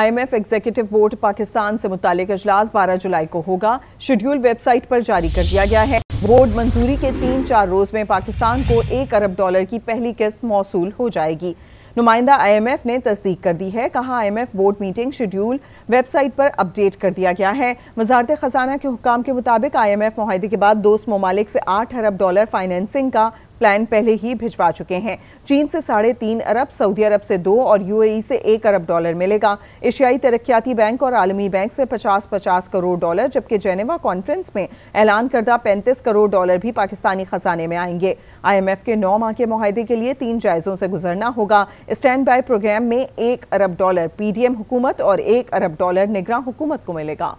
IMF executive board Pakistan से मुतालिक अजलास 12 जुलाई को होगा शेड्यूल वेबसाइट पर जारी कर दिया गया है बोर्ड मंजूरी के तीन चार रोज में पाकिस्तान को एक अरब डॉलर की पहली किस्त मौसू हो जाएगी नुमाइंदा आईएमएफ ने तस्दीक कर दी है कहा IMF board meeting schedule website पर अपडेट कर दिया गया है वजारत खजाना के हुकाम के मुताबिक आईएमएफ माहदे के बाद दोस्त ममालिक से आठ अरब डॉलर फाइनेंसिंग का प्लान पहले ही भिजवा चुके हैं चीन से साढ़े तीन अरब सऊदी अरब से दो और यूएई से एक अरब डॉलर मिलेगा एशियाई तरक्याती बैंक और आलमी बैंक से पचास पचास करोड़ डॉलर जबकि जेनेवा कॉन्फ्रेंस में ऐलान करदा पैंतीस करोड़ डॉलर भी पाकिस्तानी खजाने में आएंगे आईएमएफ के नौ माह के माहदे के लिए तीन जायजों से गुजरना होगा स्टैंड बाय प्रोग्राम में एक अरब डॉलर पीडीएम हुकूमत और एक अरब डॉलर निगरान हुकूमत को मिलेगा